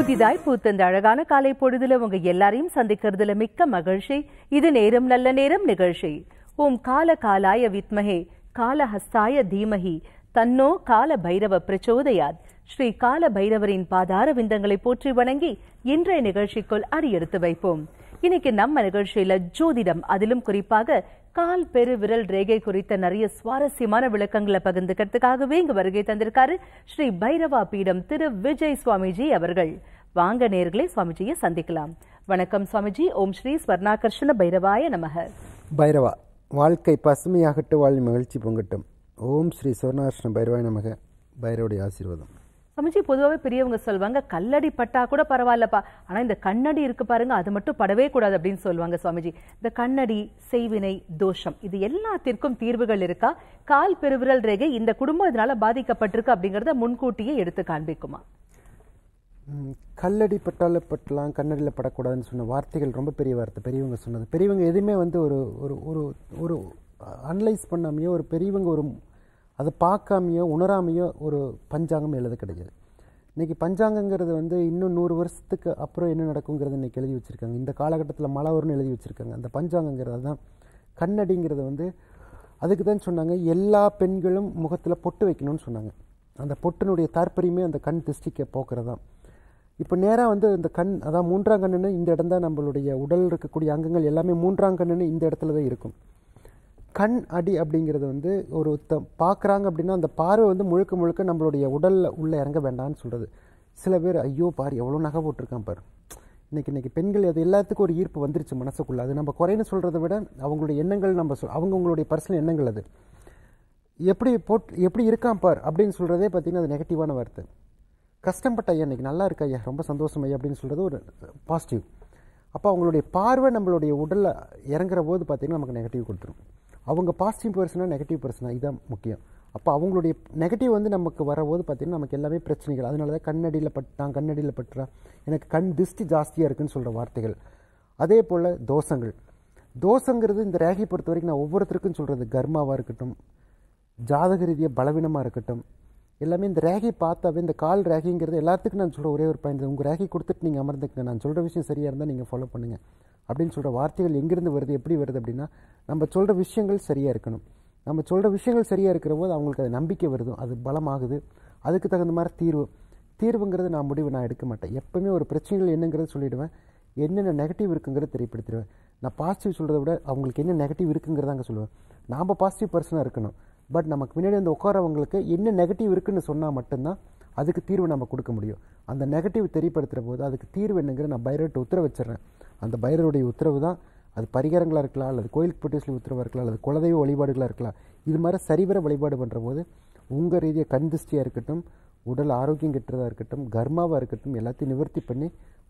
புதிதாய் பூத்தந்த அழகான காலை பொழுதுல உங்க எல்லாரையும் சந்திக்கிறதுல மிக்க மகிழ்ச்சி இது நேரம் நல்ல நேரம் நிகழ்ச்சி ஓம் கால காலாய வித்மகே காலஹஸ்தாய தீமகி தன்னோ கால பைரவ பிரச்சோதயாத் ஸ்ரீ கால பைரவரின் பாதார விந்தங்களை போற்றி வணங்கி இன்றைய நிகழ்ச்சிக்குள் அடியெடுத்து வைப்போம் இன்னைக்கு நம்ம நிகழ்ச்சியில ஜோதிடம் அதிலும் குறிப்பாக கால் பெரு விரல் ரேகை குறித்த நிறைய சுவாரஸ்யமான விளக்கங்களை பகிர்ந்துக்கிறதுக்காகவே இங்கு வருகை தந்திருக்காரு ஸ்ரீ பைரவா பீடம் திரு விஜய் சுவாமிஜி அவர்கள் வாங்க நேர்களை சுவாமிஜியை சந்திக்கலாம் வணக்கம் சுவாமிஜி ஓம் ஸ்ரீ ஸ்வர்ணாகர்ஷண பைரவாய நமக பைரவா வாழ்க்கை பசுமையாகட்டு வாழ் மகிழ்ச்சி பொங்கட்டும் ஓம் ஸ்ரீ சுவர்ணாகர்ஷண பைரவாய நமக பைரவுடைய ஆசீர்வாதம் சமைச்சு பொதுவாகவே பெரியவங்க சொல்லுவாங்க கல்லடி பட்டா கூட பரவாயில்லப்பா ஆனால் இந்த கண்ணடி இருக்கு பாருங்க அது மட்டும் படவே கூடாது அப்படின்னு சொல்லுவாங்க சுவாமிஜி இந்த கண்ணடி செய்வினை தோஷம் இது எல்லாத்திற்கும் தீர்வுகள் இருக்கா கால் பெருவிரல் ரேகை இந்த குடும்பம் இதனால பாதிக்கப்பட்டிருக்கு அப்படிங்கிறத முன்கூட்டியே எடுத்து காண்பிக்குமா கல்லடி பட்டால பட்டலாம் கண்ணடியில் படக்கூடாதுன்னு சொன்ன வார்த்தைகள் ரொம்ப பெரிய வார்த்தை பெரியவங்க சொன்னது பெரியவங்க எதுவுமே வந்து ஒரு ஒரு ஒரு அனலைஸ் பண்ணாமையோ ஒரு பெரியவங்க ஒரு அதை பார்க்காமையோ உணராமையோ ஒரு பஞ்சாங்கம் எழுத கிடையாது இன்றைக்கி பஞ்சாங்கங்கிறது வந்து இன்னும் நூறு வருஷத்துக்கு அப்புறம் என்ன நடக்குங்கிறது இன்றைக்கி எழுதி வச்சுருக்காங்க இந்த காலகட்டத்தில் மழை வரும்னு எழுதி வச்சுருக்காங்க அந்த பஞ்சாங்கங்கிறது தான் கண்ணடிங்கிறது வந்து அதுக்கு தான் சொன்னாங்க எல்லா பெண்களும் முகத்தில் பொட்டு வைக்கணும்னு சொன்னாங்க அந்த பொட்டினுடைய தாற்பரியமே அந்த கண் திருஷ்டிக்க தான் இப்போ நேராக வந்து இந்த கண் அதான் மூன்றாம் கண்ணுன்னு இந்த இடம் தான் நம்மளுடைய உடல் இருக்கக்கூடிய அங்கங்கள் எல்லாமே மூன்றாம் கண்ணுன்னு இந்த இடத்துல தான் இருக்கும் கண் அடி அப்படிங்கிறது வந்து ஒரு பார்க்குறாங்க அப்படின்னா அந்த பார்வை வந்து முழுக்க முழுக்க நம்மளுடைய உடலில் உள்ளே இறங்க வேண்டாம்னு சொல்கிறது சில பேர் ஐயோ பார் எவ்வளோ நகை போட்டிருக்கான் பார் இன்றைக்கி இன்றைக்கி பெண்கள் அது எல்லாத்துக்கும் ஒரு ஈர்ப்பு வந்துருச்சு மனசுக்குள்ளே அது நம்ம குறைன்னு சொல்கிறத விட அவங்களுடைய எண்ணங்கள் நம்ம சொல் அவங்கவுங்களுடைய பர்சனல் எண்ணங்கள் அது எப்படி போட் எப்படி இருக்கான் பார் அப்படின்னு சொல்கிறதே பார்த்திங்கன்னா அது நெகட்டிவான வார்த்தை கஷ்டப்பட்ட ஐயா இன்றைக்கி நல்லா இருக்கா ஐயா ரொம்ப சந்தோஷம் ஐயா அப்படின்னு சொல்கிறது ஒரு பாசிட்டிவ் அப்போ அவங்களுடைய பார்வை நம்மளுடைய உடலில் இறங்குற போது பார்த்திங்கன்னா நமக்கு நெகட்டிவ் கொடுத்துரும் அவங்க பாசிட்டிவ் பர்சனாக நெகட்டிவ் பர்சனாக இதுதான் முக்கியம் அப்போ அவங்களுடைய நெகட்டிவ் வந்து நமக்கு வரபோது பார்த்திங்கன்னா நமக்கு எல்லாமே பிரச்சனைகள் அதனால தான் கண்ணடியில் பட்டான் கண்ணடியில் பட்டுறான் எனக்கு கண் திருஷ்டி ஜாஸ்தியாக இருக்குதுன்னு சொல்கிற வார்த்தைகள் அதே போல் தோசங்கள் தோசங்கிறது இந்த ரேகை பொறுத்த வரைக்கும் நான் ஒவ்வொருத்தருக்கும் சொல்கிறது கர்மாவாக இருக்கட்டும் ஜாதக ரீதியாக பலவீனமாக இருக்கட்டும் எல்லாமே இந்த ரேகை பார்த்தாவே இந்த கால் ரேகைங்கிறது எல்லாத்துக்கும் நான் சொல்கிற ஒரே ஒரு பாயிண்ட் உங்கள் ரேகை கொடுத்துட்டு நீங்கள் அமர்ந்துக்கங்க நான் சொல்கிற விஷயம் சரியாக இருந்தால் நீங்கள் ஃபாலோ பண்ணுங்கள் அப்படின்னு சொல்கிற வார்த்தைகள் எங்கேருந்து வருது எப்படி வருது அப்படின்னா நம்ம சொல்கிற விஷயங்கள் சரியாக இருக்கணும் நம்ம சொல்கிற விஷயங்கள் சரியாக இருக்கிற போது அவங்களுக்கு அது நம்பிக்கை வருது அது பலமாகுது அதுக்கு தகுந்த மாதிரி தீர்வு தீர்வுங்கிறது நான் முடிவு நான் எடுக்க மாட்டேன் எப்போவுமே ஒரு பிரச்சனைகள் என்னங்கிறத சொல்லிவிடுவேன் என்னென்ன நெகட்டிவ் இருக்குங்கிறத தெரியப்படுத்திடுவேன் நான் பாசிட்டிவ் சொல்கிறத விட அவங்களுக்கு என்ன நெகட்டிவ் இருக்குங்கிறதாங்க சொல்லுவேன் நாம் பாசிட்டிவ் பர்சனாக இருக்கணும் பட் நமக்கு முன்னாடி வந்து உட்காரவங்களுக்கு என்ன நெகட்டிவ் இருக்குதுன்னு சொன்னால் மட்டும்தான் அதுக்கு தீர்வு நம்ம கொடுக்க முடியும் அந்த நெகட்டிவ் தெரியப்படுத்துகிற போது அதுக்கு தீர்வு என்னங்கிற நான் பைரர்கிட்ட உத்தரவு வச்சிடறேன் அந்த பைரருடைய உத்தரவு தான் அது பரிகாரங்களாக இருக்கலாம் அல்லது கோயிலுக்கு போட்டு உத்தரவாக இருக்கலாம் அல்லது குலதெய்வ வழிபாடுகளாக இருக்கலாம் இது மாதிரி சரிவர வழிபாடு பண்ணுற போது உங்கள் ரீதியாக கண் திருஷ்டியாக இருக்கட்டும் உடல் ஆரோக்கியம் கெட்டுறதாக இருக்கட்டும் கர்மாவாக இருக்கட்டும் எல்லாத்தையும் நிவர்த்தி பண்ணி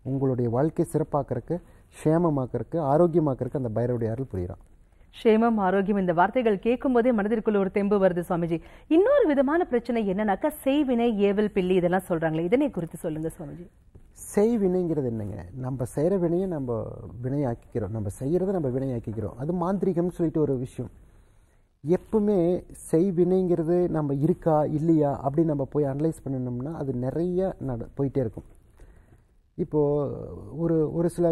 உங்களுடைய வாழ்க்கையை சிறப்பாக்கிறதுக்கு க்ஷேமமாக்கிறதுக்கு ஆரோக்கியமாக்கிறதுக்கு அந்த பைரவுடைய அருள் புரிகிறான் ஷேமம் ஆரோக்கியம் இந்த வார்த்தைகள் கேட்கும் போதே மனதிற்குள்ள ஒரு தெம்பு வருது சுவாமிஜி இன்னொரு விதமான பிரச்சனை என்னன்னாக்கா செய்வினை ஏவல் பிள்ளி இதெல்லாம் சொல்றாங்களே இதனை குறித்து சொல்லுங்க சுவாமிஜி செய்வினைங்கிறது என்னங்க நம்ம செய்கிற வினையை நம்ம வினையாக்கிக்கிறோம் நம்ம செய்கிறத நம்ம வினையாக்கிக்கிறோம் அது மாந்திரிகம்னு சொல்லிட்டு ஒரு விஷயம் எப்பவுமே செய்வினைங்கிறது நம்ம இருக்கா இல்லையா அப்படின்னு நம்ம போய் அனலைஸ் பண்ணணும்னா அது நிறைய நட போயிட்டே இருக்கும் இப்போது ஒரு ஒரு சில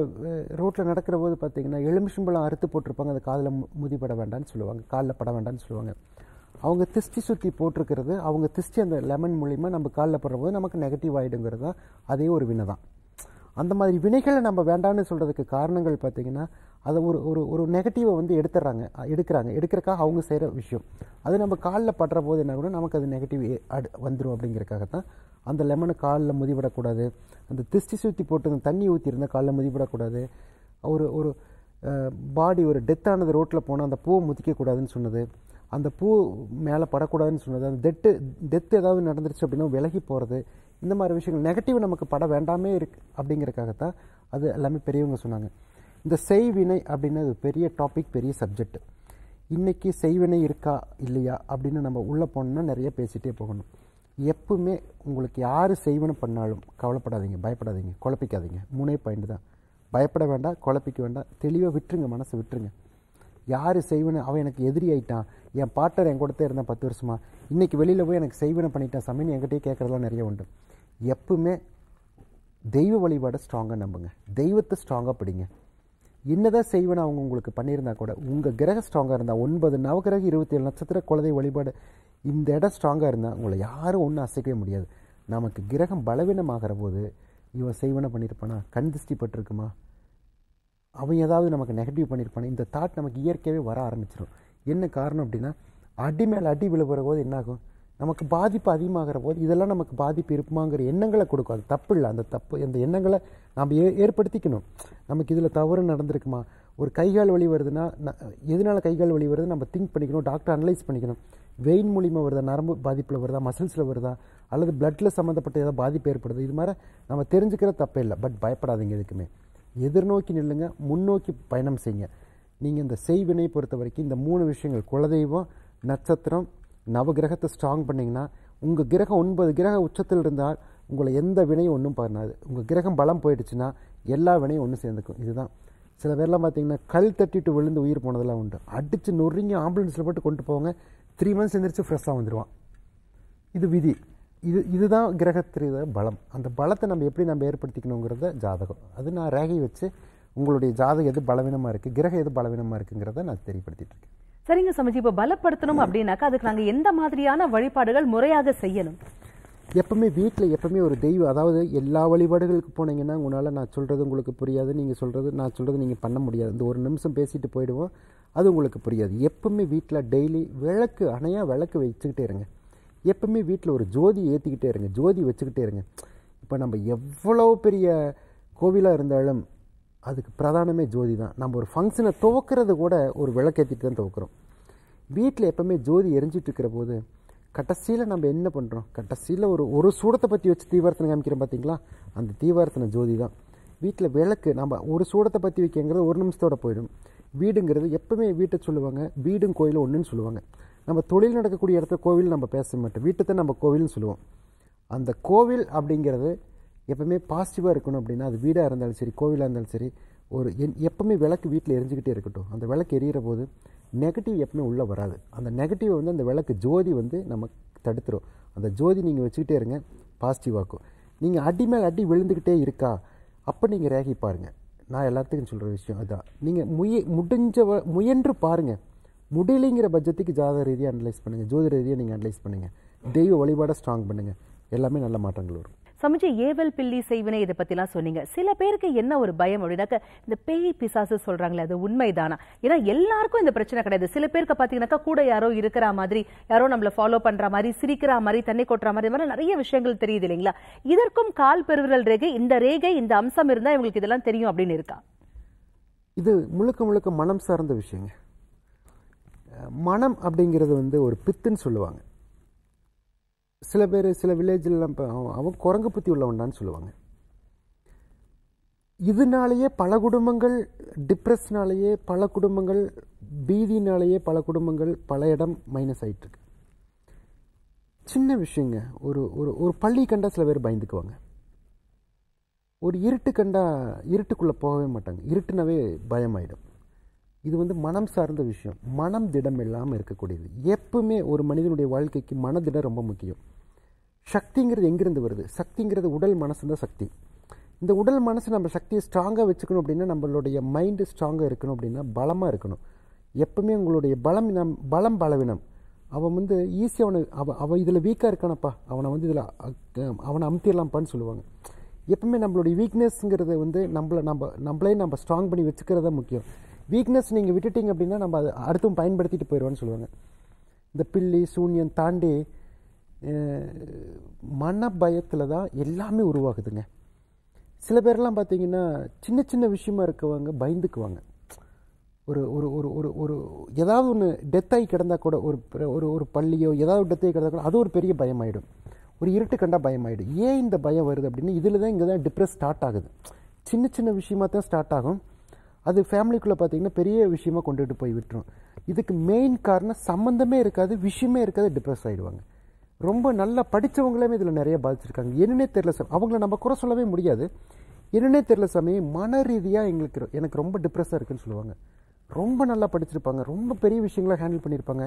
ரோட்டில் நடக்கிற போது பார்த்திங்கன்னா எலுமிஷம்பழம் அறுத்து போட்டிருப்பாங்க அது காதில் முதிப்பட வேண்டாம்னு சொல்லுவாங்க காலில் பட வேண்டாம்னு சொல்லுவாங்க அவங்க திருஷ்டி சுற்றி போட்டிருக்கிறது அவங்க திருஷ்டி அந்த லெமன் மூலிமா நம்ம காலில் படுறபோது நமக்கு நெகட்டிவ் ஆகிடுங்கிறது தான் அதே ஒரு வினை தான் அந்த மாதிரி வினைகளை நம்ம வேண்டாம்னு சொல்கிறதுக்கு காரணங்கள் பார்த்திங்கன்னா அதை ஒரு ஒரு ஒரு நெகட்டிவை வந்து எடுத்துடுறாங்க எடுக்கிறாங்க எடுக்கிறக்காக அவங்க செய்கிற விஷயம் அது நம்ம காலில் படுற போது என்ன கூட நமக்கு அது நெகட்டிவ் அடு வந்துடும் அப்படிங்கிறக்காக தான் அந்த லெமனை காலில் முதிவிடக்கூடாது அந்த திருஷ்டி சுற்றி போட்டு தண்ணி இருந்தால் காலில் முதிவிடக்கூடாது ஒரு ஒரு பாடி ஒரு டெத்தானது ரோட்டில் போனால் அந்த பூவை முதிக்கக்கூடாதுன்னு சொன்னது அந்த பூ மேலே படக்கூடாதுன்னு சொன்னது அந்த டெட்டு டெத்து ஏதாவது நடந்துருச்சு அப்படின்னா விலகி போகிறது இந்த மாதிரி விஷயங்கள் நெகட்டிவ் நமக்கு பட வேண்டாமே இருக்கு அப்படிங்கிறக்காகத்தான் அது எல்லாமே பெரியவங்க சொன்னாங்க இந்த செய்வினை அப்படின்னா அது பெரிய டாபிக் பெரிய சப்ஜெக்ட் இன்றைக்கி செய்வினை இருக்கா இல்லையா அப்படின்னு நம்ம உள்ளே போனோம்னா நிறைய பேசிகிட்டே போகணும் எப்பவுமே உங்களுக்கு யார் செய்வனு பண்ணாலும் கவலைப்படாதீங்க பயப்படாதீங்க குழப்பிக்காதீங்க மூணே பாயிண்ட் தான் பயப்பட வேண்டாம் குழப்பிக்க வேண்டாம் தெளிவாக விட்டுருங்க மனசை விட்டுருங்க யார் செய்வனு அவன் எனக்கு எதிரி ஆயிட்டான் என் பாட்டர் என் கூடத்தே இருந்தான் பத்து வருஷமா இன்றைக்கி வெளியில் போய் எனக்கு செய்வனை பண்ணிட்டான் சமையல் என்கிட்டயே கேட்குறதெல்லாம் நிறைய உண்டு எப்பவுமே தெய்வ வழிபாடை ஸ்ட்ராங்காக நம்புங்க தெய்வத்தை ஸ்ட்ராங்காக பிடிங்க என்னதான் செய்வன அவங்க உங்களுக்கு பண்ணியிருந்தா கூட உங்கள் கிரக ஸ்ட்ராங்காக இருந்தால் ஒன்பது நவகிரக இருபத்தி ஏழு நட்சத்திர குலதெய்வ வழிபாடு இந்த இடம் ஸ்ட்ராங்காக இருந்தால் உங்களை யாரும் ஒன்றும் அசைக்கவே முடியாது நமக்கு கிரகம் பலவீனமாகிற போது இவன் செய்வனை பண்ணியிருப்பானா கண் திருஷ்டி பட்டிருக்குமா அவன் ஏதாவது நமக்கு நெகட்டிவ் பண்ணியிருப்பானா இந்த தாட் நமக்கு இயற்கையாகவே வர ஆரம்பிச்சிடும் என்ன காரணம் அப்படின்னா அடி மேலே அடி விழுபுற போது என்னாகும் நமக்கு பாதிப்பு அதிகமாகிற போது இதெல்லாம் நமக்கு பாதிப்பு இருக்குமாங்கிற எண்ணங்களை கொடுக்கும் அது தப்பு இல்லை அந்த தப்பு அந்த எண்ணங்களை நாம் ஏ ஏற்படுத்திக்கணும் நமக்கு இதில் தவறு நடந்திருக்குமா ஒரு கைகால் வலி வருதுன்னா எதனால் கைகால் வழி வருது நம்ம திங்க் பண்ணிக்கணும் டாக்டர் அனலைஸ் பண்ணிக்கணும் வெயின் மூலிமா வருதா நரம்பு பாதிப்பில் வருதா மசில்ஸில் வருதா அல்லது பிளட்டில் சம்மந்தப்பட்ட ஏதாவது பாதிப்பு ஏற்படுது இது மாதிரி நம்ம தெரிஞ்சுக்கிற தப்பே இல்லை பட் பயப்படாதீங்க எதுக்குமே எதிர்நோக்கி நில்லுங்க முன்னோக்கி பயணம் செய்யுங்க நீங்கள் இந்த செய்வினை பொறுத்த வரைக்கும் இந்த மூணு விஷயங்கள் குலதெய்வம் நட்சத்திரம் நவகிரகத்தை ஸ்ட்ராங் பண்ணிங்கன்னா உங்கள் கிரகம் ஒன்பது கிரக உச்சத்தில் இருந்தால் உங்களை எந்த வினையும் ஒன்றும் பண்ணாது உங்கள் கிரகம் பலம் போயிடுச்சுன்னா எல்லா வினையும் ஒன்று சேர்ந்துக்கும் இதுதான் சில பேர்லாம் பார்த்தீங்கன்னா கல் தட்டிட்டு விழுந்து உயிர் போனதெல்லாம் உண்டு அடித்து நொறுங்கி ஆம்புலன்ஸில் போட்டு கொண்டு போவாங்க த்ரீ மந்த்ஸ் எழுந்திரிச்சு ஃப்ரெஷ்ஷாக வந்துடுவான் இது விதி இது இதுதான் கிரகத்திற பலம் அந்த பலத்தை நம்ம எப்படி நம்ம ஏற்படுத்திக்கணுங்கிறத ஜாதகம் அது நான் ரேகை வச்சு உங்களுடைய ஜாதகம் எது பலவீனமாக இருக்குது கிரகம் எது பலவீனமாக இருக்குங்கிறத நான் தெரியப்படுத்திட்டு இருக்கேன் சரிங்க சமஜி இப்போ பலப்படுத்தணும் அப்படின்னாக்கா அதுக்கு நாங்கள் எந்த மாதிரியான வழிபாடுகள் முறையாக செய்யணும் எப்போவுமே வீட்டில் எப்போவுமே ஒரு தெய்வம் அதாவது எல்லா வழிபாடுகளுக்கு போனீங்கன்னா உங்களால் நான் சொல்கிறது உங்களுக்கு புரியாது நீங்கள் சொல்கிறது நான் சொல்கிறது நீங்கள் பண்ண முடியாது இந்த ஒரு நிமிஷம் பேசிட்டு போயிடுவோம் அது உங்களுக்கு புரியாது எப்போவுமே வீட்டில் டெய்லி விளக்கு அணையாக விளக்கு வச்சுக்கிட்டே இருங்க எப்போவுமே வீட்டில் ஒரு ஜோதி ஏற்றிக்கிட்டே இருங்க ஜோதி வச்சுக்கிட்டே இருங்க இப்போ நம்ம எவ்வளோ பெரிய கோவிலாக இருந்தாலும் அதுக்கு பிரதானமே ஜோதி தான் நம்ம ஒரு ஃபங்க்ஷனை துவக்கிறது கூட ஒரு விளக்கேற்றிட்டு தான் துவக்கிறோம் வீட்டில் எப்போவுமே ஜோதி இருக்கிற போது கடைசியில் நம்ம என்ன பண்ணுறோம் கடைசியில் ஒரு ஒரு சூடத்தை பற்றி வச்சு தீவிரத்தனை காமிக்கிறோம் பார்த்தீங்களா அந்த தீவிரத்தனை ஜோதி தான் வீட்டில் விளக்கு நம்ம ஒரு சூடத்தை பற்றி வைக்கங்கிறது ஒரு நிமிஷத்தோட போயிடும் வீடுங்கிறது எப்போவுமே வீட்டை சொல்லுவாங்க வீடும் கோயிலும் ஒன்றுன்னு சொல்லுவாங்க நம்ம தொழில் நடக்கக்கூடிய இடத்துல கோவில் நம்ம பேச மாட்டோம் வீட்டை நம்ம கோவில்னு சொல்லுவோம் அந்த கோவில் அப்படிங்கிறது எப்பவுமே பாசிட்டிவாக இருக்கணும் அப்படின்னா அது வீடாக இருந்தாலும் சரி கோவிலாக இருந்தாலும் சரி ஒரு என் எப்போவுமே விளக்கு வீட்டில் எரிஞ்சுக்கிட்டே இருக்கட்டும் அந்த விளக்கு எரியிற போது நெகட்டிவ் எப்பவுமே உள்ளே வராது அந்த நெகட்டிவ் வந்து அந்த விளக்கு ஜோதி வந்து நம்ம தடுத்துரும் அந்த ஜோதி நீங்கள் வச்சுக்கிட்டே இருங்க பாசிட்டிவாக்கும் நீங்கள் அடி மேல் அடி விழுந்துக்கிட்டே இருக்கா அப்போ நீங்கள் ரேகி பாருங்கள் நான் எல்லாத்துக்கும் சொல்கிற விஷயம் அதுதான் நீங்கள் முய முடிஞ்ச முயன்று பாருங்கள் முடியலைங்கிற பட்ஜெட்டுக்கு ஜாத ரீதியாக அனலைஸ் பண்ணுங்கள் ஜோதி ரீதியாக நீங்கள் அனலைஸ் பண்ணுங்கள் தெய்வ வழிபாடாக ஸ்ட்ராங் பண்ணுங்கள் எல்லாமே நல்ல மாற்றங்கள் வரும் சமைச்சி ஏவல் பில்லி செய்வினை இதை பற்றிலாம் சொன்னீங்க சில பேருக்கு என்ன ஒரு பயம் அப்படின்னாக்க இந்த பேய் பிசாசு சொல்கிறாங்களே அது உண்மைதானா ஏன்னா எல்லாருக்கும் இந்த பிரச்சனை கிடையாது சில பேருக்கு பார்த்தீங்கன்னாக்கா கூட யாரோ இருக்கிற மாதிரி யாரோ நம்மளை ஃபாலோ பண்ணுற மாதிரி சிரிக்கிற மாதிரி தண்ணி கொட்டுற மாதிரி மாதிரி நிறைய விஷயங்கள் தெரியுது இல்லைங்களா இதற்கும் கால் பெருவிரல் ரேகை இந்த ரேகை இந்த அம்சம் இருந்தால் இவங்களுக்கு இதெல்லாம் தெரியும் அப்படின்னு இருக்கா இது முழுக்க முழுக்க மனம் சார்ந்த விஷயங்க மனம் அப்படிங்கிறது வந்து ஒரு பித்துன்னு சொல்லுவாங்க சில பேர் சில வில்லேஜிலலாம் இப்போ அவன் குரங்கு புத்தி உள்ளவன்டான்னு சொல்லுவாங்க இதனாலேயே பல குடும்பங்கள் டிப்ரெஸ்னாலேயே பல குடும்பங்கள் பீதினாலேயே பல குடும்பங்கள் பல இடம் மைனஸ் ஆகிட்டுருக்கு சின்ன விஷயங்க ஒரு ஒரு ஒரு பள்ளி கண்டா சில பேர் பயந்துக்குவாங்க ஒரு இருட்டு கண்டா இருட்டுக்குள்ளே போகவே மாட்டாங்க இருட்டுனாவே பயமாயிடும் இது வந்து மனம் சார்ந்த விஷயம் மனம் திடம் இல்லாமல் இருக்கக்கூடியது எப்பவுமே ஒரு மனிதனுடைய வாழ்க்கைக்கு மனதிடம் ரொம்ப முக்கியம் சக்திங்கிறது எங்கேருந்து வருது சக்திங்கிறது உடல் மனசு தான் சக்தி இந்த உடல் மனசு நம்ம சக்தியை ஸ்ட்ராங்காக வச்சுக்கணும் அப்படின்னா நம்மளுடைய மைண்டு ஸ்ட்ராங்காக இருக்கணும் அப்படின்னா பலமாக இருக்கணும் எப்பவுமே உங்களுடைய பலம் நம் பலம் பலவினம் அவன் வந்து ஈஸியாக அவனை அவன் அவன் இதில் வீக்காக இருக்கானப்பா அவனை வந்து இதில் அவனை அமுத்திடலாம்ப்பான்னு சொல்லுவாங்க எப்பவுமே நம்மளுடைய வீக்னஸ்ங்கிறத வந்து நம்மளை நம்ம நம்மளே நம்ம ஸ்ட்ராங் பண்ணி வச்சுக்கிறதா முக்கியம் வீக்னஸ் நீங்கள் விட்டுட்டீங்க அப்படின்னா நம்ம அதை அடுத்தும் பயன்படுத்திட்டு போயிடுவான்னு சொல்லுவாங்க இந்த பில்லி சூன்யம் தாண்டி மன பயத்தில் தான் எல்லாமே உருவாகுதுங்க சில பேர்லாம் பார்த்திங்கன்னா சின்ன சின்ன விஷயமா இருக்கவங்க பயந்துக்குவாங்க ஒரு ஒரு ஒரு ஒரு ஒரு ஏதாவது ஒன்று டெத்தாகி கிடந்தால் கூட ஒரு ஒரு ஒரு பள்ளியோ ஏதாவது டெத்தாகி கிடந்தால் கூட அது ஒரு பெரிய பயமாயிடும் ஒரு இருட்டு கண்டால் பயமாயிடும் ஏன் இந்த பயம் வருது அப்படின்னு இதில் தான் இங்கே தான் டிப்ரெஸ் ஸ்டார்ட் ஆகுது சின்ன சின்ன விஷயமா தான் ஸ்டார்ட் ஆகும் அது ஃபேமிலிக்குள்ளே பார்த்திங்கன்னா பெரிய விஷயமா கொண்டுகிட்டு போய் விட்டுரும் இதுக்கு மெயின் காரணம் சம்மந்தமே இருக்காது விஷயமே இருக்காது டிப்ரெஸ் ஆகிடுவாங்க ரொம்ப நல்லா படித்தவங்களே இதில் நிறைய பாதிச்சிருக்காங்க என்னன்னே தெரில சார் அவங்கள நம்ம குறை சொல்லவே முடியாது என்னன்னே தெரில சாமி மன ரீதியாக எங்களுக்கு எனக்கு ரொம்ப டிப்ரெஸ்ஸாக இருக்குன்னு சொல்லுவாங்க ரொம்ப நல்லா படிச்சிருப்பாங்க ரொம்ப பெரிய விஷயங்களாக ஹேண்டில் பண்ணியிருப்பாங்க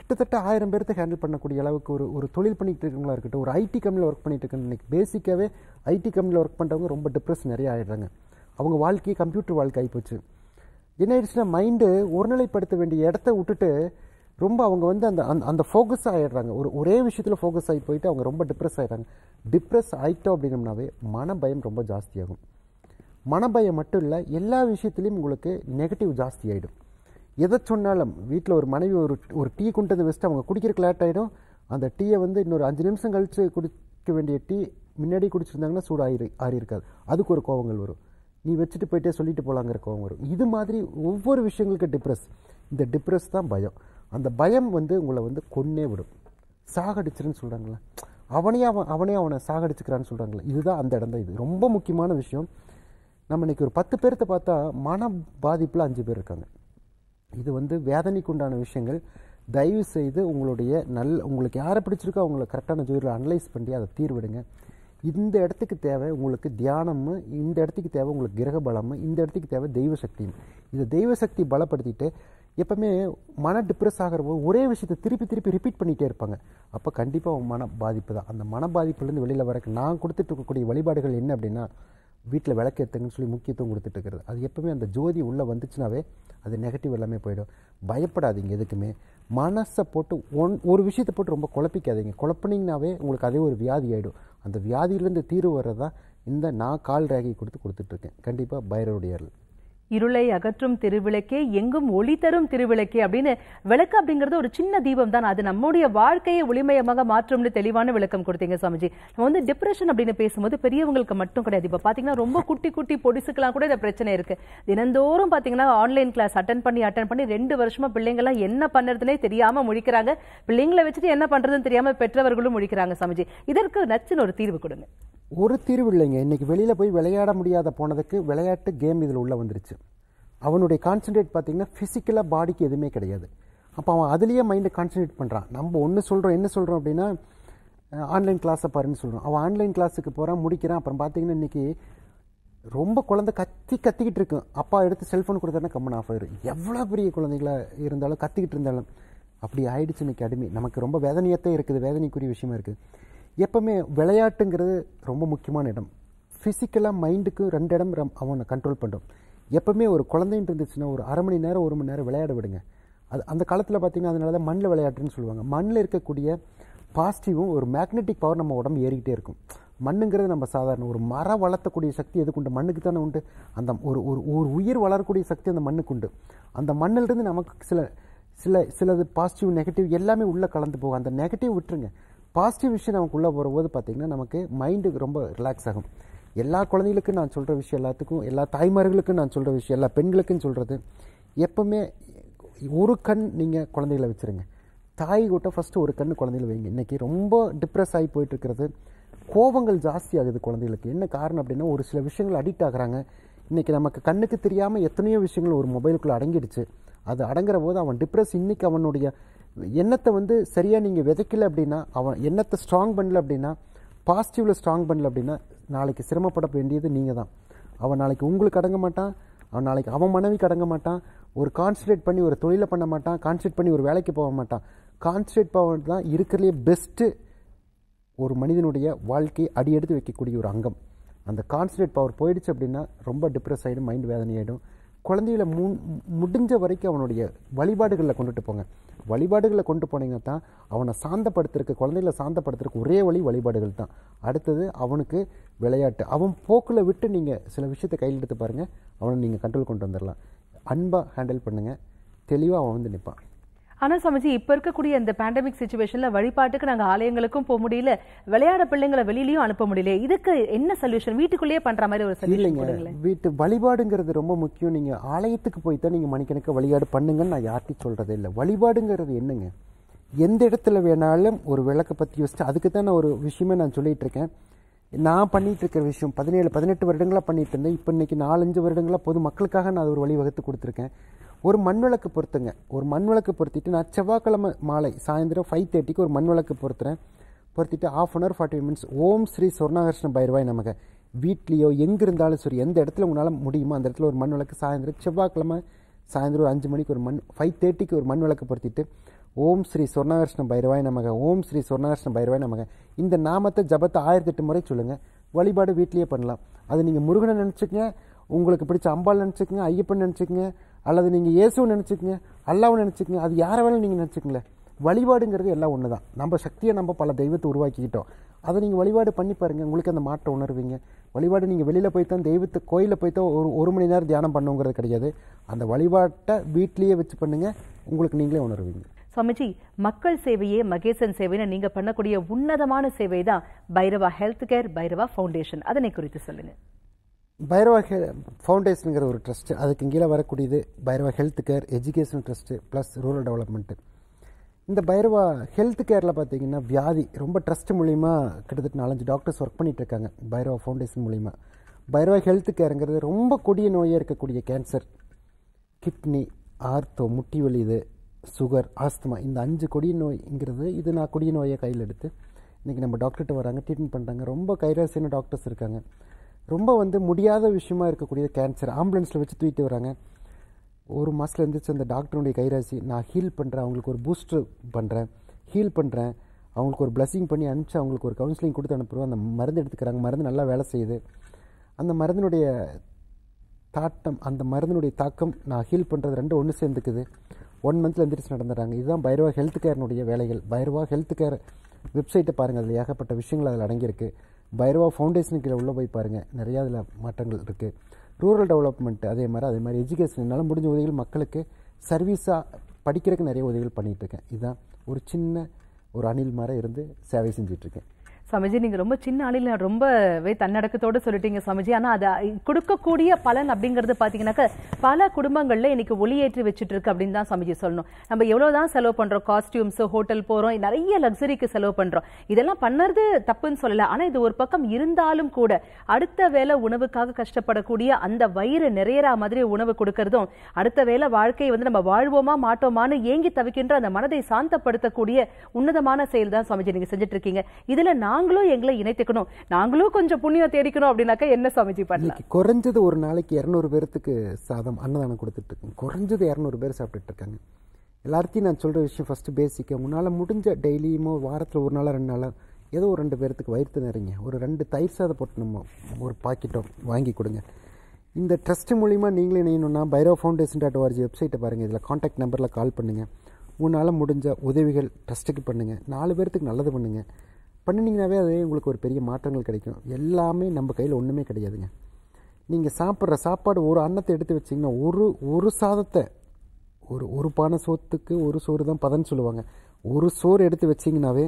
கிட்டத்தட்ட ஆயிரம் பேர்த்தை ஹேண்டில் பண்ணக்கூடிய அளவுக்கு ஒரு ஒரு தொழில் பண்ணிகிட்டு இருக்கவங்களா இருக்கட்டும் ஒரு ஐடி கம்பெனியில் ஒர்க் பண்ணிட்டு இருக்காங்க இன்றைக்கி பேசிக்காகவே ஐடி கம்பெனியில் ஒர்க் பண்ணுறவங்க ரொம்ப டிப்ரெஸ் நிறைய ஆகிடுறாங்க அவங்க வாழ்க்கையை கம்ப்யூட்டர் வாழ்க்கை ஆகிப்போச்சு என்ன ஆயிடுச்சுன்னா மைண்டு ஒருநிலைப்படுத்த வேண்டிய இடத்த விட்டுட்டு ரொம்ப அவங்க வந்து அந்த அந்த அந்த ஃபோக்கஸ் ஆகிடுறாங்க ஒரு ஒரே விஷயத்தில் ஃபோக்கஸ் ஆகி போயிட்டு அவங்க ரொம்ப டிப்ரெஸ் ஆகிடுறாங்க டிப்ரெஸ் ஆகிட்டோம் அப்படின்னம்னாவே மனபயம் ரொம்ப ஜாஸ்தியாகும் மனபயம் மட்டும் இல்லை எல்லா விஷயத்துலேயும் உங்களுக்கு நெகட்டிவ் ஜாஸ்தி ஆகிடும் எதை சொன்னாலும் வீட்டில் ஒரு மனைவி ஒரு ஒரு டீ கொண்டு வந்து வச்சுட்டு அவங்க குடிக்கிறக்கு லேட் ஆகிடும் அந்த டீயை வந்து இன்னொரு அஞ்சு நிமிஷம் கழித்து குடிக்க வேண்டிய டீ முன்னாடி குடிச்சிருந்தாங்கன்னா சூடு ஆகி ஆறி இருக்காது அதுக்கு ஒரு கோவங்கள் வரும் நீ வச்சுட்டு போயிட்டே சொல்லிட்டு போகலாங்கிற கோவம் வரும் இது மாதிரி ஒவ்வொரு விஷயங்களுக்கு டிப்ரெஸ் இந்த டிப்ரெஸ் தான் பயம் அந்த பயம் வந்து உங்களை வந்து கொன்னே விடும் சாகடிச்சிருன்னு சொல்கிறாங்களே அவனே அவன் அவனே அவனை சாகடிச்சுக்கிறான்னு சொல்கிறாங்களே இதுதான் அந்த இடம் தான் இது ரொம்ப முக்கியமான விஷயம் நம்ம இன்றைக்கி ஒரு பத்து பேர்த்த பார்த்தா மன பாதிப்பில் அஞ்சு பேர் இருக்காங்க இது வந்து வேதனைக்குண்டான விஷயங்கள் தயவு செய்து உங்களுடைய நல் உங்களுக்கு யாரை பிடிச்சிருக்கோ அவங்கள கரெக்டான ஜோதியில் அனலைஸ் பண்ணி அதை தீர்விடுங்க இந்த இடத்துக்கு தேவை உங்களுக்கு தியானம் இந்த இடத்துக்கு தேவை உங்களுக்கு கிரக பலம் இந்த இடத்துக்கு தேவை தெய்வ சக்தி இதை தெய்வ சக்தி பலப்படுத்திட்டு எப்போவுமே மன டிப்ரெஸ் ஆகிற போது ஒரே விஷயத்தை திருப்பி திருப்பி ரிப்பீட் பண்ணிகிட்டே இருப்பாங்க அப்போ கண்டிப்பாக அவங்க மன பாதிப்பு தான் அந்த மன பாதிப்புலேருந்து வெளியில் வரக்கு நான் கொடுத்துட்டு இருக்கக்கூடிய வழிபாடுகள் என்ன அப்படின்னா வீட்டில் விளக்கேற்றுங்கன்னு சொல்லி முக்கியத்துவம் கொடுத்துட்டு இருக்கிறது அது எப்பவுமே அந்த ஜோதி உள்ளே வந்துச்சுனாவே அது நெகட்டிவ் எல்லாமே போயிடும் பயப்படாதீங்க எதுக்குமே மனசை போட்டு ஒன் ஒரு விஷயத்தை போட்டு ரொம்ப குழப்பிக்காதீங்க குழப்பினீங்கனாவே உங்களுக்கு அதே ஒரு வியாதி ஆகிடும் அந்த வியாதியிலேருந்து தீர்வு வர்றதான் இந்த நான் கால் ரேகை கொடுத்து கொடுத்துட்ருக்கேன் கண்டிப்பாக பைரவருடைய இருளை அகற்றும் திருவிளக்கே எங்கும் ஒளி தரும் திருவிளக்கே அப்படின்னு விளக்கு அப்படிங்கிறது ஒரு சின்ன தீபம் தான் அது நம்முடைய வாழ்க்கையை ஒளிமயமாக மாற்றும்னு தெளிவான விளக்கம் கொடுத்தீங்க சாமிஜி நம்ம வந்து டிப்ரெஷன் அப்படின்னு பேசும்போது பெரியவங்களுக்கு மட்டும் கிடையாது இப்போ பார்த்தீங்கன்னா ரொம்ப குட்டி குட்டி பொடிசுக்கெல்லாம் கூட இந்த பிரச்சனை இருக்கு தினந்தோறும் பார்த்தீங்கன்னா ஆன்லைன் கிளாஸ் அட்டன் பண்ணி அட்டன் பண்ணி ரெண்டு வருஷமா பிள்ளைங்கள்லாம் என்ன பண்ணுறதுனே தெரியாம முழிக்கிறாங்க பிள்ளைங்களை வச்சுட்டு என்ன பண்றதுன்னு தெரியாம பெற்றவர்களும் முழிக்கிறாங்க சாமிஜி இதற்கு நச்சுன்னு ஒரு தீர்வு கொடுங்க ஒரு தீர்வு இல்லைங்க இன்னைக்கு வெளியில் போய் விளையாட முடியாத போனதுக்கு விளையாட்டு கேம் இதில் உள்ளே வந்துருச்சு அவனுடைய கான்சன்ட்ரேட் பார்த்திங்கன்னா ஃபிசிக்கலாக பாடிக்கு எதுவுமே கிடையாது அப்போ அவன் அதுலேயே மைண்டை கான்சன்ட்ரேட் பண்ணுறான் நம்ம ஒன்று சொல்கிறோம் என்ன சொல்கிறோம் அப்படின்னா ஆன்லைன் கிளாஸை பாருன்னு சொல்கிறோம் அவன் ஆன்லைன் கிளாஸுக்கு போகிறான் முடிக்கிறான் அப்புறம் பார்த்தீங்கன்னா இன்றைக்கி ரொம்ப குழந்தை கத்தி கத்திக்கிட்டு இருக்கும் அப்பா எடுத்து செல்ஃபோன் கொடுத்தாருன்னா கம்மன் ஆஃப் ஆயிடும் எவ்வளோ பெரிய குழந்தைங்களா இருந்தாலும் கத்திக்கிட்டு இருந்தாலும் அப்படி ஆயிடுச்சு இன்னைக்கு அடிமை நமக்கு ரொம்ப வேதனையத்தான் இருக்குது வேதனைக்குரிய விஷயமா இருக்குது எப்போவுமே விளையாட்டுங்கிறது ரொம்ப முக்கியமான இடம் ஃபிசிக்கலாக மைண்டுக்கு ரெண்டு இடம் அவனை கண்ட்ரோல் பண்ணுறோம் எப்போவுமே ஒரு குழந்தைன்ட்டு இருந்துச்சுன்னா ஒரு அரை மணி நேரம் ஒரு மணி நேரம் விளையாட விடுங்க அது அந்த காலத்தில் பார்த்திங்கன்னா அதனால தான் மண்ணில் விளையாட்டுன்னு சொல்லுவாங்க மண்ணில் இருக்கக்கூடிய பாசிட்டிவும் ஒரு மேக்னெட்டிக் பவர் நம்ம உடம்பு ஏறிக்கிட்டே இருக்கும் மண்ணுங்கிறது நம்ம சாதாரண ஒரு மரம் வளர்த்தக்கூடிய சக்தி எதுக்கு உண்டு மண்ணுக்கு தானே உண்டு அந்த ஒரு ஒரு ஒரு உயிர் வளரக்கூடிய சக்தி அந்த மண்ணுக்கு உண்டு அந்த மண்ணிலிருந்து நமக்கு சில சில சிலது பாசிட்டிவ் நெகட்டிவ் எல்லாமே உள்ளே கலந்து போகும் அந்த நெகட்டிவ் விட்டுருங்க பாசிட்டிவ் விஷயம் நமக்கு உள்ளே போகிற போது பார்த்திங்கன்னா நமக்கு மைண்டுக்கு ரொம்ப ரிலாக்ஸ் ஆகும் எல்லா குழந்தைகளுக்கும் நான் சொல்கிற விஷயம் எல்லாத்துக்கும் எல்லா தாய்மார்களுக்கும் நான் சொல்கிற விஷயம் எல்லா பெண்களுக்கும் சொல்கிறது எப்போவுமே ஒரு கண் நீங்கள் குழந்தைகளை வச்சுருங்க தாய் கூட்ட ஃபஸ்ட்டு ஒரு கண் குழந்தைகள் வைங்க இன்றைக்கி ரொம்ப டிப்ரெஸ் ஆகி போயிட்டுருக்கிறது கோபங்கள் ஜாஸ்தி ஆகுது குழந்தைகளுக்கு என்ன காரணம் அப்படின்னா ஒரு சில விஷயங்கள் அடிக்ட் ஆகுறாங்க இன்றைக்கி நமக்கு கண்ணுக்கு தெரியாமல் எத்தனையோ விஷயங்கள் ஒரு மொபைலுக்குள்ளே அடங்கிடுச்சு அது அடங்குற போது அவன் டிப்ரெஸ் இன்றைக்கி அவனுடைய எண்ணத்தை வந்து சரியாக நீங்கள் விதைக்கல அப்படின்னா அவன் எண்ணத்தை ஸ்ட்ராங் பண்ணல அப்படின்னா பாசிட்டிவில் ஸ்ட்ராங் பண்ணல அப்படின்னா நாளைக்கு சிரமப்பட வேண்டியது நீங்கள் தான் அவன் நாளைக்கு உங்களுக்கு அடங்க மாட்டான் அவன் நாளைக்கு அவன் மனைவி கடங்க மாட்டான் ஒரு கான்சன்ட்ரேட் பண்ணி ஒரு தொழிலை பண்ண மாட்டான் கான்சன்ட்ரேட் பண்ணி ஒரு வேலைக்கு போக மாட்டான் கான்சன்ட்ரேட் பவர் தான் இருக்கிறதுலே பெஸ்ட்டு ஒரு மனிதனுடைய வாழ்க்கையை அடியெடுத்து வைக்கக்கூடிய ஒரு அங்கம் அந்த கான்சன்ட்ரேட் பவர் போயிடுச்சு அப்படின்னா ரொம்ப டிப்ரெஸ் ஆகிடும் மைண்ட் வேதனை ஆகிடும் குழந்தைகளை முடிஞ்ச வரைக்கும் அவனுடைய வழிபாடுகளில் கொண்டுட்டு போங்க வழிபாடுகளை கொண்டு போனீங்கன்னா தான் அவனை சாந்தப்படுத்துறக்கு குழந்தைகளை சாந்தப்படுத்துறக்கு ஒரே வழி வழிபாடுகள் தான் அடுத்தது அவனுக்கு விளையாட்டு அவன் போக்கில் விட்டு நீங்கள் சில விஷயத்தை கையில் எடுத்து பாருங்கள் அவனை நீங்கள் கண்ட்ரோல் கொண்டு வந்துடலாம் அன்பாக ஹேண்டில் பண்ணுங்கள் தெளிவாக அவன் வந்து நிற்பான் ஆனால் சுவாமிஜி இப்போ இருக்கக்கூடிய இந்த பேண்டமிக் சுச்சுவேஷனில் வழிபாட்டுக்கு நாங்கள் ஆலயங்களுக்கும் போக முடியல விளையாட பிள்ளைங்களை வெளியிலையும் அனுப்ப முடியல இதுக்கு என்ன சொல்யூஷன் வீட்டுக்குள்ளேயே பண்ணுற மாதிரி ஒரு சொல்யூஷன் வீட்டு வழிபாடுங்கிறது ரொம்ப முக்கியம் நீங்கள் ஆலயத்துக்கு போய் தான் நீங்கள் மணிக்கணக்க வழிபாடு பண்ணுங்கன்னு நான் யார்ட்டையும் சொல்கிறதே இல்லை வழிபாடுங்கிறது என்னங்க எந்த இடத்துல வேணாலும் ஒரு விளக்கை பற்றி யோசிச்சு அதுக்கு தான் நான் ஒரு விஷயமே நான் சொல்லிகிட்டு இருக்கேன் நான் பண்ணிட்டு இருக்கிற விஷயம் பதினேழு பதினெட்டு வருடங்களாக பண்ணிட்டு இருந்தேன் இப்போ இன்னைக்கு நாலஞ்சு வருடங்களாக பொது மக்களுக்காக நான் அது ஒரு வழிவகுத்து கொடுத்துருக்கேன் ஒரு மண் விளக்கு பொருத்துங்க ஒரு மண் விளக்கு பொருத்திட்டு நான் செவ்வாய்க்கிழமை மாலை சாயந்தரம் ஃபைவ் தேர்ட்டிக்கு ஒரு மண் விளக்கு பொருத்துறேன் பொருத்திட்டு half an hour forty minutes ஓம் ஸ்ரீ சொர்ணாகர்ஷ்ண பைரவாய் நமக்கு வீட்லேயோ எங்கே இருந்தாலும் சரி எந்த இடத்துல உங்களால் முடியுமோ அந்த இடத்துல ஒரு மண் விளக்கு சாயந்தரம் செவ்வாய்க்கிழமை சாயந்தரம் ஒரு அஞ்சு மணிக்கு ஒரு மண் ஃபைவ் தேர்ட்டிக்கு ஒரு மண் விளக்கு பொருத்திட்டு ஓம் ஸ்ரீ சொர்ணாகர்ஷ்ண பைரவாய் நமக ஓம் ஸ்ரீ சொர்ணாகர்ஷ்ண பைரவாய் நமக இந்த நாமத்தை ஜபத்தை ஆயிரத்தெட்டு முறை சொல்லுங்கள் வழிபாடு வீட்லேயே பண்ணலாம் அது நீங்கள் முருகனை நினச்சிக்கங்க உங்களுக்கு பிடிச்ச அம்பாள் நினச்சிக்கங்க ஐயப்பன் நினச்சிக்கங்க அல்லது நீங்கள் இயேசுவை நினச்சிக்கங்க அல்லாவும் நினச்சிக்கங்க அது யாரை வேணாலும் நீங்கள் நினச்சிக்கங்களேன் வழிபாடுங்கிறது எல்லாம் ஒன்று தான் நம்ம சக்தியை நம்ம பல தெய்வத்தை உருவாக்கிக்கிட்டோம் அதை நீங்கள் வழிபாடு பண்ணி பாருங்கள் உங்களுக்கு அந்த மாற்றம் உணர்வீங்க வழிபாடு நீங்கள் வெளியில் போய் தான் தெய்வத்தை கோயிலில் போய் தான் ஒரு ஒரு மணி நேரம் தியானம் பண்ணுங்கிறது கிடையாது அந்த வழிபாட்டை வீட்லேயே வச்சு பண்ணுங்கள் உங்களுக்கு நீங்களே உணர்வீங்க சுவாமிஜி மக்கள் சேவையே மகேசன் சேவைன்னு நீங்க பண்ணக்கூடிய உன்னதமான சேவை தான் Bhairava health care Bhairava foundation அதனை குறித்து சொல்லுங்க பைரவா ஹெ ஃபவுண்டேஷனுங்கிற ஒரு ட்ரஸ்ட்டு அதுக்கு கீழே வரக்கூடியது Bhairava health care education trust plus rural development இந்த பைரவா ஹெல்த் கேரில் பார்த்தீங்கன்னா வியாதி ரொம்ப ட்ரஸ்ட் மூலிமா கிட்டத்தட்ட நாலஞ்சு டாக்டர்ஸ் ஒர்க் பண்ணிகிட்ருக்காங்க பைரவா ஃபவுண்டேஷன் மூலிமா பைரவா ஹெல்த் கேருங்கிறது ரொம்ப கொடிய நோயாக இருக்கக்கூடிய கேன்சர் கிட்னி ஆர்த்தோ முட்டி வலி இது சுகர் ஆஸ்துமா இந்த அஞ்சு கொடிய நோய்ங்கிறது இது நான் கொடிய நோயை கையில் எடுத்து இன்றைக்கி நம்ம டாக்டர்கிட்ட வராங்க ட்ரீட்மெண்ட் பண்ணுறாங்க ரொம்ப கைராசியான டாக்டர்ஸ் இருக்காங்க ரொம்ப வந்து முடியாத விஷயமா இருக்கக்கூடிய கேன்சர் ஆம்புலன்ஸில் வச்சு தூக்கிட்டு வராங்க ஒரு மாதத்தில் இருந்துச்சு அந்த டாக்டருடைய கைராசி நான் ஹீல் பண்ணுறேன் அவங்களுக்கு ஒரு பூஸ்டர் பண்ணுறேன் ஹீல் பண்ணுறேன் அவங்களுக்கு ஒரு பிளஸ்ஸிங் பண்ணி அனுப்பிச்சு அவங்களுக்கு ஒரு கவுன்சிலிங் கொடுத்து அனுப்புகிறோம் அந்த மருந்து எடுத்துக்கிறாங்க மருந்து நல்லா வேலை செய்யுது அந்த மருந்தினுடைய தாட்டம் அந்த மருந்தினுடைய தாக்கம் நான் ஹீல் பண்ணுறது ரெண்டு ஒன்று சேர்ந்துக்குது ஒன் மந்த்தில் எந்திரிச்சு நடந்துடுறாங்க இதுதான் பைரவா ஹெல்த் கேர்னுடைய வேலைகள் பைரவா ஹெல்த் கேர் வெப்சைட்டை பாருங்கள் அதில் ஏகப்பட்ட விஷயங்கள் அதில் அடங்கியிருக்கு பைரவா ஃபவுண்டேஷனுக்கு கீழே உள்ளே போய் பாருங்கள் நிறையா அதில் மாற்றங்கள் இருக்குது ரூரல் டெவலப்மெண்ட் அதே மாதிரி அதே மாதிரி எஜுகேஷன் என்னால் முடிஞ்ச உதவிகள் மக்களுக்கு சர்வீஸாக படிக்கிறதுக்கு நிறைய உதவிகள் பண்ணிகிட்ருக்கேன் இதுதான் ஒரு சின்ன ஒரு அணில் மாதிரி இருந்து சேவை செஞ்சிட்ருக்கேன் சமஜி நீங்க ரொம்ப சின்ன ஆளில் ரொம்பவே தன்னடக்கத்தோடு சொல்லிட்டீங்க சமஜி ஆனா அது கொடுக்கக்கூடிய பலன் அப்படிங்கிறது பாத்தீங்கன்னாக்க பல குடும்பங்கள்ல இன்னைக்கு ஒளியேற்றி வச்சுட்டு இருக்கு அப்படின்னு தான் சமஜி சொல்லணும் நம்ம எவ்வளவுதான் செலவு பண்றோம் காஸ்டியூம்ஸ் ஹோட்டல் போறோம் நிறைய லக்ஸரிக்கு செலவு பண்றோம் இதெல்லாம் பண்ணறது தப்புன்னு சொல்லல ஆனா இது ஒரு பக்கம் இருந்தாலும் கூட அடுத்த வேலை உணவுக்காக கஷ்டப்படக்கூடிய அந்த வயிறு நிறையற மாதிரி உணவு கொடுக்கறதும் அடுத்த வேலை வாழ்க்கையை வந்து நம்ம வாழ்வோமா மாட்டோமான்னு ஏங்கி தவிக்கின்ற அந்த மனதை சாந்தப்படுத்தக்கூடிய உன்னதமான செயல் தான் சமஜி நீங்க செஞ்சுட்டு இருக்கீங்க இதுல நான் நாங்களும் எங்களை இணைத்துக்கணும் நாங்களும் கொஞ்சம் புண்ணியம் தேடிக்கணும் அப்படின்னாக்கா என்ன சமைச்சி பண்ணலாம் குறைஞ்சது ஒரு நாளைக்கு இரநூறு பேர்த்துக்கு சாதம் அன்னதானம் கொடுத்துட்டு இருக்கோம் குறைஞ்சது இரநூறு பேர் சாப்பிட்டுட்டு இருக்காங்க எல்லாத்தையும் நான் சொல்கிற விஷயம் ஃபஸ்ட்டு பேசிக்க உன்னால் முடிஞ்ச டெய்லியுமோ வாரத்தில் ஒரு நாளாக ரெண்டு நாளாக ஏதோ ஒரு ரெண்டு பேர்த்துக்கு வயிற்று நிறைங்க ஒரு ரெண்டு தயிர் சாதம் போட்டு நம்ம ஒரு பாக்கெட்டோ வாங்கி கொடுங்க இந்த ட்ரஸ்ட் மூலிமா நீங்களும் இணையணும்னா பைரோ ஃபவுண்டேஷன் டாட் ஓஆர்ஜி வெப்சைட்டை பாருங்கள் இதில் காண்டாக்ட் நம்பரில் கால் பண்ணுங்கள் உன்னால் முடிஞ்ச உதவிகள் ட்ரஸ்ட்டுக்கு பண்ணுங்கள் நாலு பேர்த்துக்கு நல்லது பண்ணுங்கள் பண்ணினீங்கனாவே அது உங்களுக்கு ஒரு பெரிய மாற்றங்கள் கிடைக்கும் எல்லாமே நம்ம கையில் ஒன்றுமே கிடையாதுங்க நீங்கள் சாப்பிட்ற சாப்பாடு ஒரு அன்னத்தை எடுத்து வச்சிங்கன்னா ஒரு ஒரு சாதத்தை ஒரு ஒரு பானை சோத்துக்கு ஒரு சோறு தான் பதன்னு சொல்லுவாங்க ஒரு சோறு எடுத்து வச்சிங்கனாவே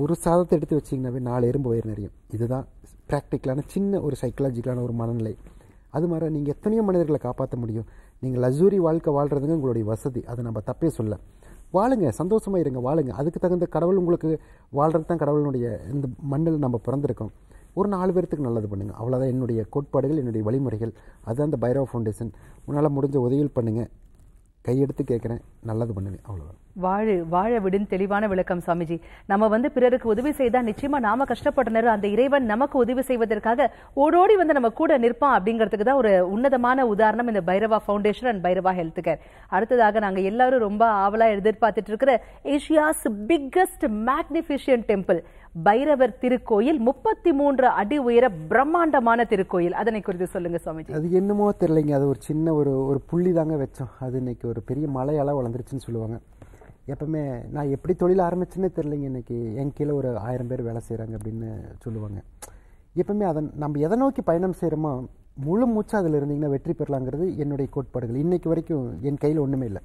ஒரு சாதத்தை எடுத்து வச்சிங்கனாவே நாலு எறும்பு வயிறு நிறையும் இதுதான் ப்ராக்டிக்கலான சின்ன ஒரு சைக்கலாஜிக்கலான ஒரு மனநிலை அது மாதிரி நீங்கள் எத்தனையோ மனிதர்களை காப்பாற்ற முடியும் நீங்கள் லசூரி வாழ்க்கை வாழ்கிறதுங்க உங்களுடைய வசதி அதை நம்ம தப்பே சொல்ல வாழுங்க சந்தோஷமாக இருங்க வாழுங்க அதுக்கு தகுந்த கடவுள் உங்களுக்கு வாழ்கிறது தான் கடவுளினுடைய இந்த மண்ணில் நம்ம பிறந்திருக்கோம் ஒரு நாலு பேர்த்துக்கு நல்லது பண்ணுங்கள் அவ்வளோதான் என்னுடைய கோட்பாடுகள் என்னுடைய வழிமுறைகள் அதுதான் அந்த பைரோ ஃபவுண்டேஷன் உன்னால் முடிஞ்ச உதவியில் பண்ணுங்கள் கையெடுத்து கேட்குறேன் நல்லது பண்ணுங்கள் அவ்வளோதான் வாழு வாழ விடுன்னு தெளிவான விளக்கம் சாமிஜி நம்ம வந்து பிறருக்கு உதவி செய்தால் நிச்சயமா நாம கஷ்டப்பட்டனரும் அந்த இறைவன் நமக்கு உதவி செய்வதற்காக ஓடோடி வந்து நம்ம கூட நிற்பான் அப்படிங்கிறதுக்கு தான் ஒரு உன்னதமான உதாரணம் இந்த Bhairava foundation and Bhairava health care அடுத்ததாக நாங்க எல்லாரும் ரொம்ப ஆவலா எதிர்பார்த்துட்டு இருக்கிற Asia's biggest magnificent temple Bhairavar திருக்கோயில் முப்பத்தி மூன்று அடி உயர பிரம்மாண்டமான திருக்கோயில் அதனை குறித்து சொல்லுங்க சுவாமிஜி அது என்னமோ தெரியலைங்க அது ஒரு சின்ன ஒரு ஒரு புள்ளி தாங்க வச்சோம் அது இன்னைக்கு ஒரு பெரிய மலையால வளர்ந்துருச்சுன்னு சொல்லுவாங்க எப்பவுமே நான் எப்படி தொழில் ஆரம்பிச்சுன்னே தெரிலிங்க இன்றைக்கி என் கீழே ஒரு ஆயிரம் பேர் வேலை செய்கிறாங்க அப்படின்னு சொல்லுவாங்க எப்பவுமே அதை நம்ம எதை நோக்கி பயணம் செய்கிறோமோ முழு மூச்சு அதில் இருந்தீங்கன்னா வெற்றி பெறலாங்கிறது என்னுடைய கோட்பாடுகள் இன்றைக்கு வரைக்கும் என் கையில் ஒன்றுமே இல்லை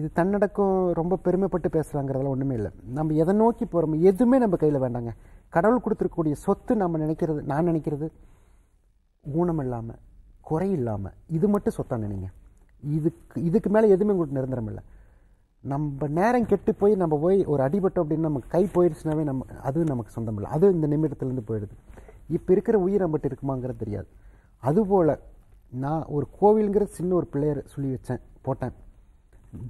இது தன்னடக்கம் ரொம்ப பெருமைப்பட்டு பேசலாங்கிறதெல்லாம் ஒன்றுமே இல்லை நம்ம எதை நோக்கி போகிறோமோ எதுவுமே நம்ம கையில் வேண்டாங்க கடவுள் கொடுத்துருக்கக்கூடிய சொத்து நம்ம நினைக்கிறது நான் நினைக்கிறது ஊனம் இல்லாமல் குறை இல்லாமல் இது மட்டும் சொத்தாக நினைங்க இதுக்கு இதுக்கு மேலே எதுவுமே உங்களுக்கு நிரந்தரம் இல்லை நம்ம நேரம் கெட்டு போய் நம்ம போய் ஒரு அடிபட்டோம் அப்படின்னு நமக்கு கை போயிடுச்சுனாவே நம்ம அதுவும் நமக்கு சொந்தம் இல்லை அதுவும் இந்த நிமிடத்துலேருந்து போயிடுது இப்போ இருக்கிற உயிர் நம்மகிட்ட இருக்குமாங்கிறது தெரியாது அதுபோல் நான் ஒரு கோவிலுங்கிற சின்ன ஒரு பிள்ளையர் சொல்லி வச்சேன் போட்டேன்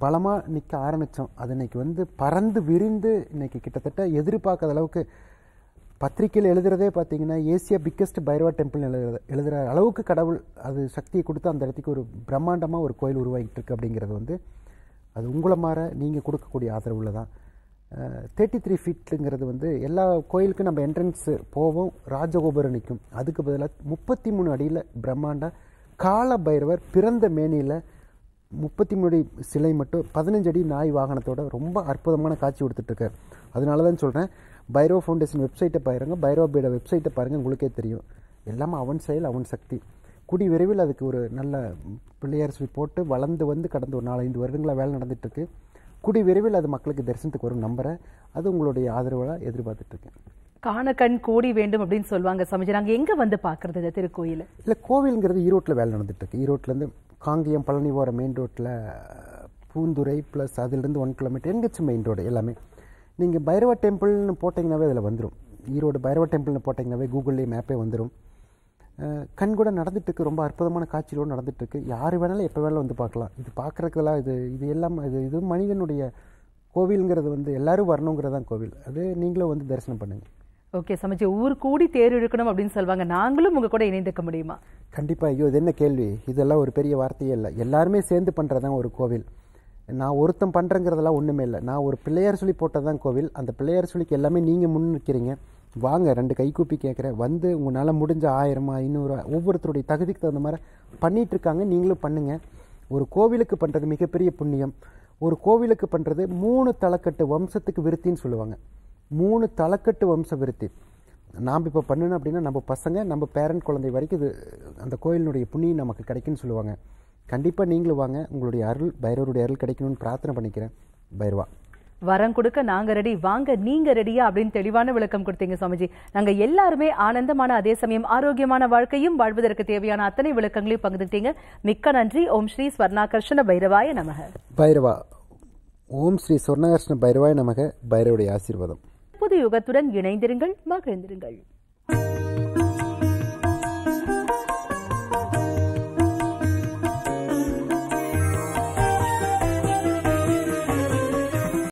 பலமாக நிற்க ஆரம்பித்தோம் அது இன்றைக்கி வந்து பறந்து விரிந்து இன்றைக்கி கிட்டத்தட்ட எதிர்பார்க்காத அளவுக்கு பத்திரிக்கையில் எழுதுகிறதே பார்த்தீங்கன்னா ஏசியா பிக்கஸ்ட் பைரவா டெம்பிள் எழுதுற எழுதுகிற அளவுக்கு கடவுள் அது சக்தியை கொடுத்து அந்த இடத்துக்கு ஒரு பிரம்மாண்டமாக ஒரு கோயில் உருவாகிட்டு இருக்கு அப்படிங்கிறது வந்து அது உங்களை மாற நீங்கள் கொடுக்கக்கூடிய ஆதரவில் தான் தேர்ட்டி த்ரீ ஃபீட்டுங்கிறது வந்து எல்லா கோயிலுக்கும் நம்ம என்ட்ரன்ஸு போவோம் ராஜகோபுரம் நிற்கும் அதுக்கு பதிலாக முப்பத்தி மூணு அடியில் பிரம்மாண்ட கால பைரவர் பிறந்த மேனியில் முப்பத்தி மூணு சிலை மட்டும் பதினஞ்சு அடி நாய் வாகனத்தோட ரொம்ப அற்புதமான காட்சி கொடுத்துட்ருக்கார் அதனால தான் சொல்கிறேன் பைரோ ஃபவுண்டேஷன் வெப்சைட்டை பாருங்கள் பைரோ பீட வெப்சைட்டை பாருங்கள் உங்களுக்கே தெரியும் எல்லாமே அவன் செயல் அவன் சக்தி குடி விரைவில் அதுக்கு ஒரு நல்ல பிள்ளையாரசி போட்டு வளர்ந்து வந்து கடந்த ஒரு நாலஞ்சு வருடங்களாக வேலை நடந்துகிட்ருக்கு குடி விரைவில் அது மக்களுக்கு தரிசனத்துக்கு வரும் நம்புகிறேன் அது உங்களுடைய ஆதரவாக எதிர்பார்த்துட்ருக்கேன் காண கண் கோடி வேண்டும் அப்படின்னு சொல்லுவாங்க சமைச்சு நாங்கள் எங்கே வந்து பார்க்குறது இந்த திருக்கோயில் இல்லை கோவிலுங்கிறது ஈரோட்டில் வேலை நடந்துகிட்ருக்கு இருந்து காங்கேயம் பழனி போகிற மெயின் ரோட்டில் பூந்துரை ப்ளஸ் அதுலேருந்து ஒன் கிலோமீட்டர் எங்கேச்சும் மெயின் ரோடு எல்லாமே நீங்கள் பைரவ டெம்பிள்னு போட்டிங்கனாவே அதில் வந்துடும் ஈரோடு பைரவ டெம்பிள்னு போட்டிங்கனாவே கூகுள்லேயே மேப்பே வந்துடும் கண் கூட நடந்துட்டுருக்கு ரொம்ப அற்புதமான காட்சிகளோடு நடந்துட்டுருக்கு யார் வேணாலும் எப்போ வேணாலும் வந்து பார்க்கலாம் இது பார்க்குறதுக்கெல்லாம் இது இது எல்லாம் இது இது மனிதனுடைய கோவிலுங்கிறது வந்து எல்லோரும் வரணுங்கிறது தான் கோவில் அது நீங்களும் வந்து தரிசனம் பண்ணுங்கள் ஓகே சமைச்சி ஊர் கூடி தேர் இழுக்கணும் அப்படின்னு சொல்லுவாங்க நாங்களும் உங்கள் கூட இணைந்துக்க முடியுமா கண்டிப்பாக ஐயோ இது என்ன கேள்வி இதெல்லாம் ஒரு பெரிய வார்த்தையே இல்லை எல்லாருமே சேர்ந்து பண்ணுறதான் ஒரு கோவில் நான் ஒருத்தன் பண்ணுறங்கிறதெல்லாம் ஒன்றுமே இல்லை நான் ஒரு பிள்ளையார் சொல்லி போட்டதான் கோவில் அந்த பிள்ளையார் சொல்லிக்கு எல்லாமே நீங்கள் நிற்கிறீங்க வாங்க ரெண்டு கை கூப்பி கேட்குறேன் வந்து உங்களால் முடிஞ்ச ஆயிரமா ஐநூறு ஒவ்வொருத்தருடைய தகுதிக்கு தகுந்த மாதிரி பண்ணிகிட்ருக்காங்க நீங்களும் பண்ணுங்கள் ஒரு கோவிலுக்கு பண்ணுறது மிகப்பெரிய புண்ணியம் ஒரு கோவிலுக்கு பண்ணுறது மூணு தலைக்கட்டு வம்சத்துக்கு விருத்தின்னு சொல்லுவாங்க மூணு தலைக்கட்டு வம்ச விருத்தி நாம் இப்போ பண்ணணும் அப்படின்னா நம்ம பசங்க நம்ம பேரண்ட் குழந்தை வரைக்கும் இது அந்த கோயிலினுடைய புண்ணியம் நமக்கு கிடைக்குன்னு சொல்லுவாங்க கண்டிப்பாக நீங்களும் வாங்க உங்களுடைய அருள் பைரவருடைய அருள் கிடைக்கணும்னு பிரார்த்தனை பண்ணிக்கிறேன் பைரவா வரம் கொடுக்க நாங்க ரெடி வாங்க நீங்க ரெடியா அப்படின்னு தெளிவான விளக்கம் கொடுத்தீங்க சுவாமிஜி நாங்க எல்லாருமே ஆனந்தமான அதே சமயம் ஆரோக்கியமான வாழ்க்கையும் வாழ்வதற்கு தேவையான அத்தனை விளக்கங்களையும் பங்குட்டீங்க மிக்க நன்றி ஓம் ஸ்ரீ ஸ்வர்ணாகர்ஷண பைரவாய நமக பைரவா ஓம் ஸ்ரீ ஸ்வர்ணாகர்ஷண பைரவாய நமக பைரவுடைய ஆசீர்வாதம் புது யுகத்துடன் இணைந்திருங்கள் மகிழ்ந்திருங்கள்